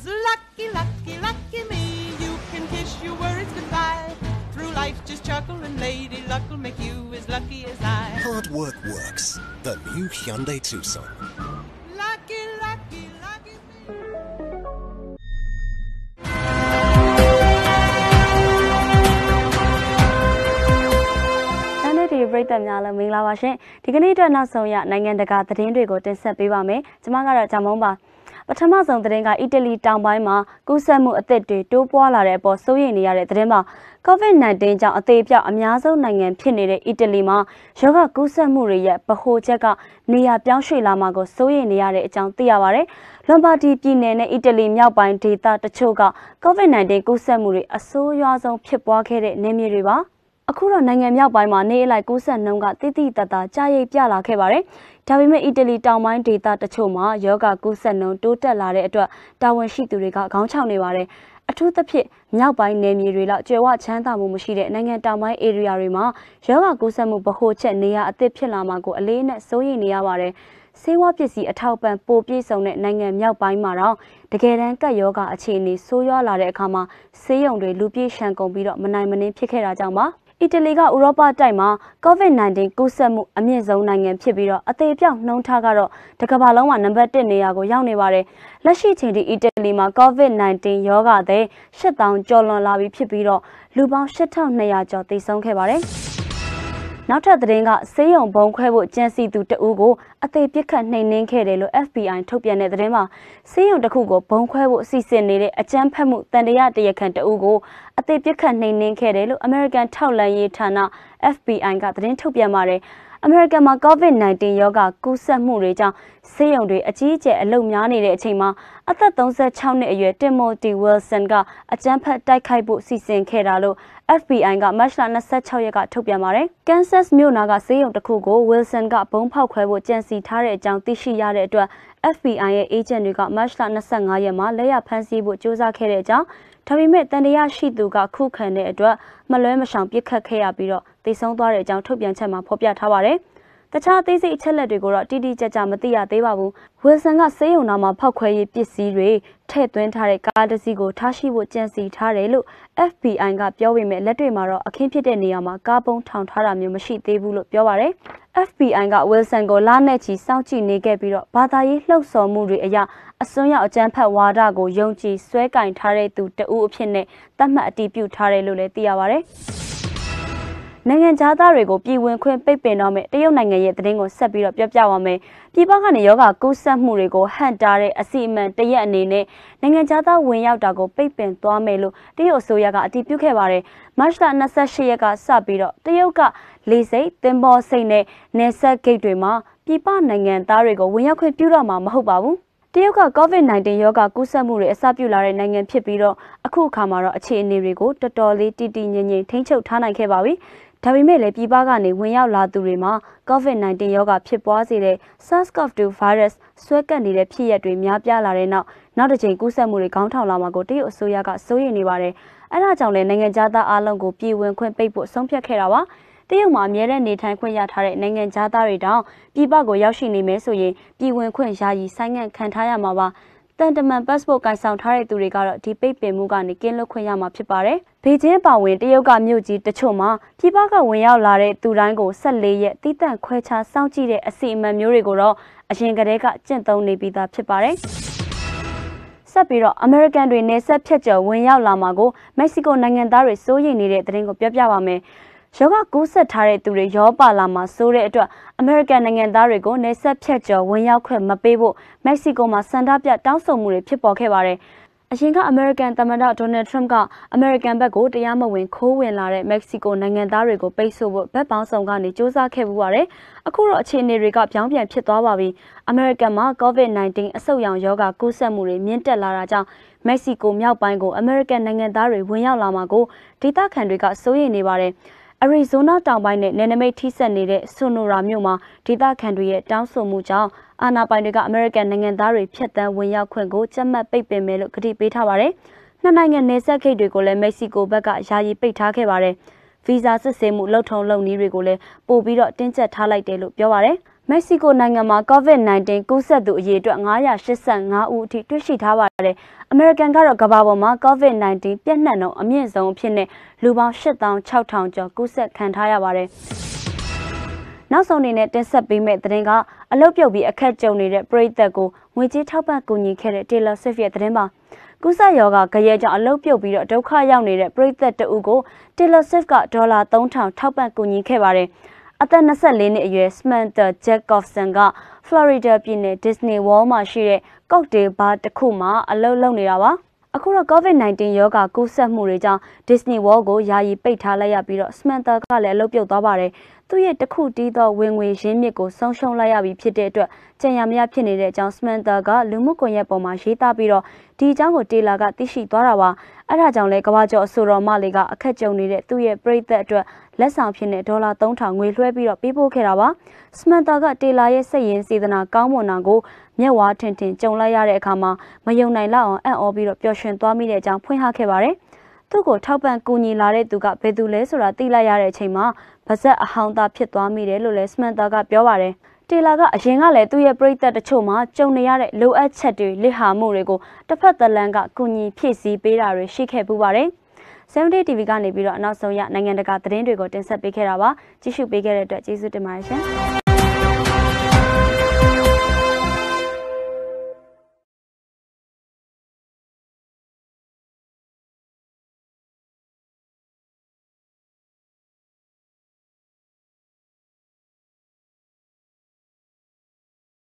Lucky, lucky, lucky me, you can kiss your worries goodbye. Through life just chuckle and lady luck will make you as lucky as I. Hard work works. The new Hyundai Tucson. Lucky, lucky, lucky NLD ပြည်သက်များလည်းမင်္ဂလာပါရှင်ဒီကနေ့အတွက်နောက်ဆုံးရနိုင်ငံတကာသတင်းတွေကိုတင်ဆက်ပေးပါမယ်ကျွန်မကတော့ဂျာမုံပါ။ပထမဆုံးသတင်းကအီတလီတောင်ပိုင်းမှာကူးစက်မှုအသစ်တွေတိုးပွားလာတဲ့အပေါ်စိုးရိမ်နေရတဲ့သတင်းမှာ COVID-19 ကြောင့်အသေးပြောက်အများဆုံးနိုင်ငံဖြစ်နေတဲ့အီတလီမှာရောဂါကူးစက်မှုတွေရဲ့ဗဟိုချက်ကနေရာပြောင်းရွှေ့လာမှာကိုစိုးရိမ်နေရတဲ့အကြောင်းသိရပါဗျ။လွန်ပါတီပြည်နယ်နဲ့အီတလီမြောက်ပိုင်းဒေသတချို့က COVID-19 ကူးစက်မှုတွေအဆိုးရွားဆုံးဖြစ်ပွားခဲ့တဲ့နေမြေတွေပါ။အခုတော့နိုင်ငံမြောက်ပိုင်းမှာနေအလိုက်ကူးစက်နှုန်းကတိတိတတ်တာကြာရိပ်ပြလာခဲ့ပါတယ်။ဒါပေမဲ့အီတလီတောင်ပိုင်းဒေသတချို့မှာယောဂကူးစက်နှုန်းတိုးတက်လာတဲ့အတွက်တာဝန်ရှိသူတွေကခေါင်းချောက်နေပါတယ်။အထူးသဖြင့်မြောက်ပိုင်းနယ်မြေတွေလောက်ကျွယ်ဝချမ်းသာမှုမရှိတဲ့နိုင်ငံတောင်ပိုင်း area တွေမှာရောဂါကူးစက်မှုဗဟိုချက်နေရာအသစ်ဖြစ်လာမှာကိုအလေးနဲ့စိုးရိမ်နေရပါတယ်။ဆေးဝါးပစ္စည်းအထောက်ပံ့ပိုပြည့်စုံတဲ့နိုင်ငံမြောက်ပိုင်းမှာတော့တကယ်တမ်းကပ်ရောဂါအခြေအနေဆိုးရွားလာတဲ့အခါမှာဆေးရုံတွေလူပြည့်ရှံကုန်ပြီးတော့မနိုင်မနှင်းဖြစ်ခဲ့တာကြောင့်ပါ။အီတလီကဥရောပတိုက်မှာ COVID-19 ကူးစက်မှုအမြင့်ဆုံးနိုင်ငံဖြစ်ပြီးတော့အသေးပြောက်နှုံးထားကတော့တကမ္ဘာလုံးမှာနံပါတ်1နေရာကိုရောက်နေပါတယ်။လက်ရှိချိန်ထိအီတလီမှာ COVID-19 ရောဂါသည်8000ကျော်လွန်လာပြီဖြစ်ပြီးတော့လူပေါင်း8200ကျော်သေဆုံးခဲ့ပါတယ်။နောက်ထပ်သတင်းကဆေးရုံဘုံခွဲဖို့ကြံစီသူတဦးကိုအသေးပစ်ခတ်နှိမ်နင်းခဲ့တယ်လို့ FBI ထုတ်ပြန်တဲ့သတင်းမှာဆေးရုံတစ်ခုကိုဘုံခွဲဖို့စီစဉ်နေတဲ့အကြမ်းဖက်မှုတန်တရားတရားခံတဦးကိုအသေးပစ်ခတ်နှိမ်နင်းခဲ့တယ်လို့ American ထောက်လှမ်းရေးဌာန FBI ကသတင်းထုတ်ပြန်ပါတယ်။အမေရိကန်မှာ COVID-19 ရောဂါကူးစက်မှုတွေကြောင့်ဆေးရုံတွေအကြီးအကျယ်အလုပ်များနေတဲ့အချိန်မှာအသက်36နှစ်အရွယ် Timothy Wilson ကအကြမ်းဖက်တိုက်ခိုက်ဖို့စီစဉ်ခဲ့တာလို့ FBI ကမတ်လ26ရက်ကထုတ်ပြန်ပါတယ်။ Kansas မြို့နာကဆေးရုံတစ်ခုကို Wilson ကဘုံဖောက်ခွဲဖို့ကြံစီထားတဲ့အကြောင်းသိရှိရတဲ့အတွက် FBI ရဲ့အေဂျင့်တွေကမတ်လ25ရက်မှာလက်ရဖမ်းဆီးဖို့စ조사ခဲ့တဲ့အကြောင်းဒါပေမဲ့တန်တရားရှိသူကခုခံတဲ့အတွက်မလွဲမရှောင်ပစ်ခတ်ခဲ့ရပြီးတော့တည်ဆုံးသွားတဲ့အကြောင်းထုတ်ပြန်ချက်မှာဖော်ပြထားပါတယ်။တခြားသေးစိတ်အချက်လက်တွေကိုတော့တိတိကျကျမသိရသေးပါဘူး။ဝီလ်ဆန်ကဆေးရုံနာမှာဖောက်ခွဲရေးပစ္စည်းတွေထည့်သွင်းထားတဲ့ကားတစ်စီးကို ထားရှိဖို့ကြံစီထားတယ်လို့ FBI ကပြောပေမဲ့လက်တွေ့မှာတော့အခင်းဖြစ်တဲ့နေရာမှာကားပုံထောင်ထားတာမျိုးမရှိသေးဘူးလို့ပြောပါတယ်။ FBI က Wilson ကိုလာနဲ့ချီစောင့်ကြည့်နေခဲ့ပြီးတော့ဘာသာရေးလှုပ်ဆော်မှုတွေအရအစွန်းရောက်အကြမ်းဖက်ဝါဒကိုယုံကြည်ဆွဲကင်ထားတဲ့သူတဦးအဖြစ်နဲ့သတ်မှတ်အတည်ပြုထားတယ်လို့လည်းသိရပါဗျ။နိုင်ငံသားတွေကိုပြည်ဝင်ခွင့်ပိတ်ပင်တော့မယ်တရုတ်နိုင်ငံရဲ့သတင်းကိုဆက်ပြီးတော့ပြောပြပါမယ်ပြည်ပကနေယောဂကူးစက်မှုတွေကိုဟန့်တားတဲ့အစီအမံတရက်အနေနဲ့နိုင်ငံသားဝင်ရောက်တာကိုပိတ်ပင်သွားမယ်လို့တရုတ်အစိုးရကအတည်ပြုခဲ့ပါတယ်မတ်လ28ရက်ကစပြီးတော့တရုတ်ကလေစိတ်တင်ပေါ်စိတ်နဲ့နယ်စပ်ဂိတ်တွေမှာပြည်ပနိုင်ငံသားတွေကိုဝင်ရောက်ခွင့်ပြုတော့မှာမဟုတ်ပါဘူးတရုတ်က COVID-19 ရောဂါကူးစက်မှုတွေအစပြုလာတဲ့နိုင်ငံဖြစ်ပြီးတော့အခုအခါမှာတော့အခြေအနေတွေကိုတော်တော်လေးတည်တည်ငြိမ်ငြိမ်ထိန်းချုပ်ထားနိုင်ခဲ့ပါပြီ။ဒါပေမဲ့လည်းပြည်ပကနေဝင်ရောက်လာသူတွေမှာ COVID-19 ရောဂါဖြစ်ပွားစေတဲ့ SARS-CoV-2 virus ဆွဲကပ်နေတဲ့ဖြစ်ရပ်တွေများပြားလာတဲ့နောက်နောက်တစ်ကြိမ်ကူးစက်မှုတွေကောင်းထောင်လာမှာကိုတရုတ်အစိုးရကစိုးရိမ်နေပါတယ်။အဲဒါကြောင့်လည်းနိုင်ငံသားအလုံးကိုပြည်ဝင်ခွင့်ပိတ်ဖို့ဆုံးဖြတ်ခဲ့တာပါ။တရုတ်မှာအမြဲတမ်းနေထိုင်ခွင့်ရထားတဲ့နိုင်ငံသားတွေတောင်ပြည်ပကိုရောက်ရှိနေမယ်ဆိုရင်ပြည်ဝင်ခွင့်ယာယီဆိုင်းငံ့ခံထားရမှာပါ။တန်တမန် passport ကိုင်ဆောင်ထားတဲ့သူတွေကတော့ဒီပိတ်ပင်မှုကနေကင်းလွတ်ခွင့်ရမှာဖြစ်ပါတယ်။ဘေကျင်းပါဝင်တရုတ်ကမြို့ကြီးတချို့မှာပြည်ပကဝင်ရောက်လာတဲ့သူတိုင်းကို14ရက်တိတန့်ခွဲခြားစောင့်ကြည့်တဲ့အစီအမံမျိုးတွေကိုတော့အရင်ကတည်းကကျင့်သုံးနေပြီးသားဖြစ်ပါတယ်။ဆက်ပြီးတော့ American တွေနဲ့ဆက်ဖြတ်ကျော်ဝင်ရောက်လာမှာကို Mexico နိုင်ငံသားတွေစိုးရိမ်နေတဲ့သတင်းကိုပြောပြပါမယ်။ယောဂကူးစက်ထားတဲ့သူတွေရောပါလာမှာစိုးတဲ့အတွက်အမေရိကန်နိုင်ငံသားတွေကိုနေဆက်ဖြတ်ကျော်ဝင်ရောက်ခွင့်မပေးဖို့မက္ကဆီကိုမှာစန္ဒပြတောင်းဆိုမှုတွေဖြစ်ပေါ်ခဲ့ပါတယ်။အရင်ကအမေရိကန်သမ္မတဒေါ်နယ်ထရမ့်ကအမေရိကန်ဘက်ကိုတရားမဝင်ခိုးဝင်လာတဲ့မက္ကဆီကိုနိုင်ငံသားတွေကိုပိတ်ဆို့ဖို့ဗက်ပေါင်းဆောင်ကနေစ조사ခဲ့မှုပါတယ်။အခုတော့အခြေအနေတွေကပြောင်းပြန်ဖြစ်သွားပါပြီ။အမေရိကန်မှာ COVID-19 အဆုတ်ရောင်ရောဂါကူးစက်မှုတွေမြင့်တက်လာတာကြောင့်မက္ကဆီကိုမြောက်ပိုင်းကိုအမေရိကန်နိုင်ငံသားတွေဝင်ရောက်လာမှာကိုဒေသခံတွေကစိုးရိမ်နေပါတယ်။အရီဇိုနာတောင်ပိုင်းနဲ့နယ်နိမိတ်ထိစပ်နေတဲ့ဆိုနိုရာမြို့မှာဒေသခံတွေရဲ့တောင်းဆိုမှုကြောင့်အာဏာပိုင်တွေကအမေရိကန်နိုင်ငံသားတွေဖျက်ဆီးဝင်ရောက်ခွင့်ကိုစက်မှတ်ပိတ်ပင်မယ်လို့ကတိပေးထားပါတယ်။နှစ်နိုင်ငံနယ်စပ်ဂိတ်တွေကိုလည်းမက္ဆီကိုဘက်ကယာယီပိတ်ထားခဲ့ပါတယ်။ဗီဇာစစ်ဆေးမှုလှုပ်ထုံလှုပ်နည်းတွေကိုလည်းပို့ပြီးတော့တင်းကျပ်ထားလိုက်တယ်လို့ပြောပါတယ်။မက္ဆီကိုနိုင်ငံမှာ COVID-19 ကူးစက်သူအရေအတွက်985ဦးအထိတွေ့ရှိထားပါတယ်။အမေရိကန်ကတော့ကမ္ဘာပေါ်မှာ COVID-19 ပြန့်နှံ့နှုန်းအမြင့်ဆုံးအဖြစ်နဲ့လူပေါင်း86,000ကျော်ကူးစက်ခံထားရပါတယ်။နောက်ဆုံးအနေနဲ့တင်ဆက်ပေးမယ့်သတင်းကအလုပ်ပြုတ်ပြီးအခက်ကြုံနေတဲ့ပရိသတ်ကိုငွေကြေးထောက်ပံ့ကူညီခဲ့တဲ့ Taylor Swift ရဲ့သတင်းပါ။ကူးစက်ရောဂါကြရဲကြောင့်အလုပ်ပြုတ်ပြီးတော့ဒုက္ခရောက်နေတဲ့ပရိသတ်တဦးကို Taylor Swift ကဒေါ်လာ3000ထောက်ပံ့ကူညီခဲ့ပါတယ်။အသက်24နှစ်အရွယ် Samantha Jacobson က Florida ပြည်နယ် Disney World မှာရှိတဲ့ Cocktail Bar တစ်ခုမှာ အလုပ်လုပ်နေတာပါ။အခုတော့ COVID-19 ရောဂါကူးစက်မှုတွေကြောင့် Disney World ကိုယာယီပိတ်ထားလိုက်ရပြီးတော့ Samantha ကလည်းအလုပ်ပြုတ်သွားပါတယ်။သူ့ရဲ့တခုတီးသောဝင်ငွေရင်းမြစ်ကိုဆုံးရှုံးလိုက်ရပြီဖြစ်တဲ့အတွက်ကြံရမရဖြစ်နေတဲ့အကြောင်းစမန်တာကလူမှုကွန်ရက်ပေါ်မှာရေးသားပြီးတော့ဒီအကြောင်းကိုတေလာကသိရှိသွားတာပါအဲ့ဒါကြောင့်လဲကမ္ဘာကျော်အဆိုတော်မလေးကအခက်ကြုံနေတဲ့သူ့ရဲ့ပရိသတ်အတွက်လက်ဆောင်ဖြစ်တဲ့ဒေါ်လာ3000ငွေလွှဲပြီးတော့ပေးပို့ခဲ့တာပါစမန်တာကတေလာရဲ့စိတ်ရင်းစေတနာကောင်းမွန်တာကိုမျက်ဝါးထင်ထင်ကြုံလိုက်ရတဲ့အခါမှာမယုံနိုင်လောက်အောင်အံ့ဩပြီးတော့ပျော်ရွှင်သွားမိတဲ့အကြောင်းဖွင့်ဟခဲ့ပါတယ်။သူ့ကိုထောက်ပံ့ကူညီလာတဲ့သူကဘယ်သူလဲဆိုတာသိလိုက်ရတဲ့အချိန်မှာဗဇက်အဟောင်းသားဖြစ်သွားမိတယ်လို့လည်းစမန်တာကပြောပါတယ်တေလာကအရင်ကလည်းသူ့ရဲ့ပြိသက်တချို့မှာကြုံနေရတဲ့လိုအပ်ချက်တွေလစ်ဟာမှုတွေကိုတစ်ဖက်သလန်ကကူညီဖြည့်ဆည်းပေးတာတွေရှိခဲ့ပူပါတယ်70 TV ကနေပြီးတော့နောက်ဆုံးရနိုင်ငံတကာသတင်းတွေကိုတင်ဆက်ပေးခဲ့တာပါကြည့်ရှုပေးခဲ့တဲ့အတွက်ကျေးဇူးတင်ပါတယ်ရှင်